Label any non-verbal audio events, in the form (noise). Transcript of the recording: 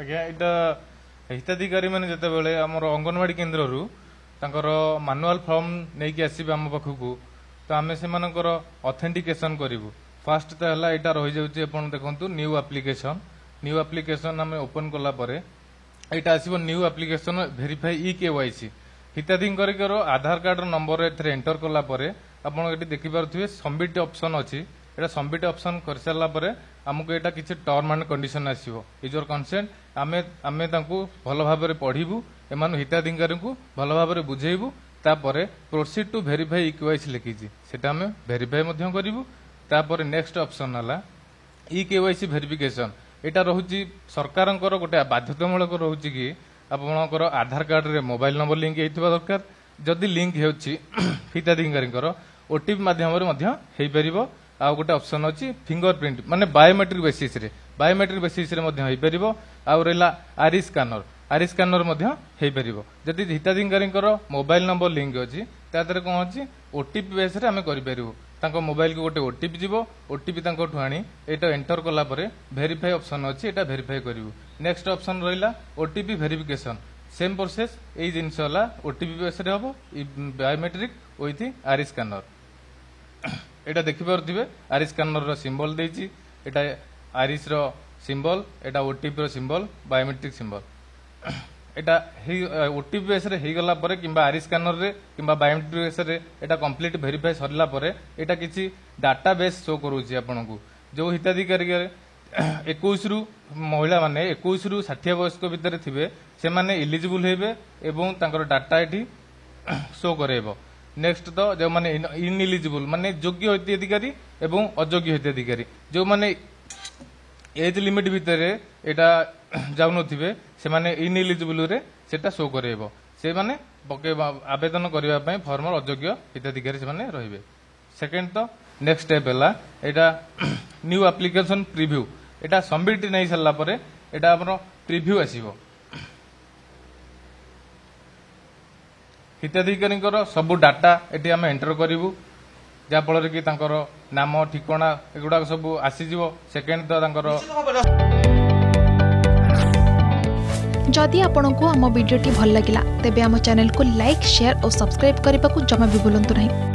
ଆଜ୍ଞା ଏଇଟା ହିତାଧିକାରୀମାନେ ଯେତେବେଳେ ଆମର ଅଙ୍ଗନବାଡ଼ି କେନ୍ଦ୍ରରୁ ତାଙ୍କର ମାନୁଆଲ ଫର୍ମ ନେଇକି ଆସିବେ ଆମ ପାଖକୁ ତ ଆମେ ସେମାନଙ୍କର ଅଥେଣ୍ଟିକେସନ କରିବୁ ଫାଷ୍ଟ ତ ହେଲା ଏଇଟା ରହିଯାଉଛି ଆପଣ ଦେଖନ୍ତୁ ନ୍ୟୁ ଆପ୍ଲିକେସନ ନ୍ୟୁ ଆପ୍ଲିକେସନ ଆମେ ଓପନ କଲା ପରେ ଏଇଟା ଆସିବ new application verify e K Y C ହିତାଧିକାରୀଙ୍କର ଆଧାର କାର୍ଡର ନମ୍ବର ଏଥିରେ ଏଣ୍ଟର କଲା ପରେ ଆପଣ ଏଠି ଦେଖିପାରୁଥିବେ ସମ୍ବିଟ ଅପସନ୍ ଅଛି ଏଇଟା ସମ୍ବିଟ ଅପସନ୍ କରିସାରିଲା ପରେ ଆମକୁ ଏଇଟା କିଛି ଟର୍ମ ଆଣ୍ଡ କଣ୍ଡିସନ ଆସିବ ଇଜର କନସେଣ୍ଟ ଆମେ ଆମେ ତାଙ୍କୁ ଭଲ ଭାବରେ ପଢ଼ିବୁ ଏମାନଙ୍କୁ ହିତାଧିକାରୀଙ୍କୁ ଭଲ ଭାବରେ ବୁଝେଇବୁ ତାପରେ ପ୍ରୋସିଡ୍ ଟୁ ଭେରିଫାଇ ଇକ୍ୱାଇସ୍ ଲେଖିଛି ସେଟା ଆମେ ଭେରିଫାଇ ମଧ୍ୟ କରିବୁ ତାପରେ ନେକ୍ସଟ ଅପସନ୍ ହେଲା ଇ କେ ୱାଇସି ଭେରିଫିକେସନ୍ ଏଇଟା ରହୁଛି ସରକାରଙ୍କର ଗୋଟେ ବାଧ୍ୟତାମୂଳକ ରହୁଛି କି ଆପଣଙ୍କର ଆଧାର କାର୍ଡରେ ମୋବାଇଲ ନମ୍ବର ଲିଙ୍କ ହେଇଥିବା ଦରକାର ଯଦି ଲିଙ୍କ ହେଉଛି (coughs) ହିତାଧିକାରୀଙ୍କର ଓଟିପି ମାଧ୍ୟମରେ ମଧ୍ୟ ହେଇପାରିବ ଆଉ ଗୋଟେ ଅପସନ୍ ଅଛି ଫିଙ୍ଗର ପ୍ରିଣ୍ଟ ମାନେ ବାୟୋମେଟ୍ରିକ ବେସିସ୍ରେ ବାୟୋମେଟ୍ରିକ ବେସିସ୍ରେ ମଧ୍ୟ ହୋଇପାରିବ ଆଉ ରହିଲା ଆରି ସ୍କାନର ଆରି ସ୍କାନର ମଧ୍ୟ ହୋଇପାରିବ ଯଦି ହିତାଧିକାରୀଙ୍କର ମୋବାଇଲ ନମ୍ବର ଲିଙ୍କ ଅଛି ତା ଦେହରେ କ'ଣ ଅଛି ଓଟିପି ବେସ୍ରେ ଆମେ କରିପାରିବୁ ତାଙ୍କ ମୋବାଇଲକୁ ଗୋଟେ ଓଟିପି ଯିବ ଓଟିପି ତାଙ୍କଠୁ ଆଣି ଏଇଟା ଏଣ୍ଟର କଲା ପରେ ଭେରିଫାଏ ଅପସନ୍ ଅଛି ଏଇଟା ଭେରିଫାଏ କରିବୁ ନେକ୍ସଟ ଅପସନ୍ ରହିଲା ଓଟିପି ଭେରିଫିକେସନ୍ ସେମ୍ ପ୍ରୋସେସ୍ ଏଇ ଜିନିଷ ହେଲା ଓଟିପି ବେସ୍ରେ ହେବ ବାୟୋମେଟ୍ରିକ ୱିଥ୍ ଆରି ସ୍କାନର এটা দেখিপারুথিবে আরিস স্কানর সিম্বল দিয়েছি এটা আরিসর সিম্বল এটা ওটিপির সিম্বল বায়োমেট্রিক সিম্বল এটা ওটিপি বেসরে হয়েগলা পরে কিংবা আরি স্কানরে কিংবা বায়োমেট্রিক বেসরে এটা কমপ্লিট ভেরিফাই সরিলা পরে এটা কিছু ডাটা বেস শো করুছি আপনার যে হিতাধিকারী একুশরু মহিলা মানে একুশরু ষাঠিয়ে বয়স্ক ভিতরে থিবে সেমানে ইলিজিবল হইবে এবং তাঙ্কর ডাটা এটি শো করাইব ନେକ୍ସଟ ତ ଯେଉଁମାନେ ଇନଇଲିଜିବୁଲ୍ ମାନେ ଯୋଗ୍ୟ ହିତାଧିକାରୀ ଏବଂ ଅଯୋଗ୍ୟ ହିତାଧିକାରୀ ଯେଉଁମାନେ ଏଜ୍ ଲିମିଟ୍ ଭିତରେ ଏଇଟା ଯାଉନଥିବେ ସେମାନେ ଇନଇଲିଜିବୁଲ୍ରେ ସେଟା ଶୋ କରାଇବ ସେମାନେ ପକେଇବା ଆବେଦନ କରିବା ପାଇଁ ଫର୍ମର ଅଯୋଗ୍ୟ ହିତାଧିକାରୀ ସେମାନେ ରହିବେ ସେକେଣ୍ଡ ତ ନେକ୍ସଟ ଷ୍ଟେପ୍ ହେଲା ଏଇଟା ନ୍ୟୁ ଆପ୍ଲିକେସନ୍ ପ୍ରିଭ୍ୟୁ ଏଇଟା ସବମିଟ୍ ନେଇସାରିଲା ପରେ ଏଇଟା ଆମର ପ୍ରିଭ୍ୟୁ ଆସିବ ହିତାଧିକାରୀଙ୍କର ସବୁ ଡାଟା ଏଠି ଆମେ ଏଣ୍ଟର କରିବୁ ଯାହାଫଳରେ କି ତାଙ୍କର ନାମ ଠିକଣା ଏଗୁଡ଼ାକ ସବୁ ଆସିଯିବ ସେକେଣ୍ଡ ତ ତାଙ୍କର ଯଦି ଆପଣଙ୍କୁ ଆମ ଭିଡ଼ିଓଟି ଭଲ ଲାଗିଲା ତେବେ ଆମ ଚ୍ୟାନେଲକୁ ଲାଇକ୍ ସେୟାର ଓ ସବସ୍କ୍ରାଇବ୍ କରିବାକୁ ଜମା ବି ଭୁଲନ୍ତୁ ନାହିଁ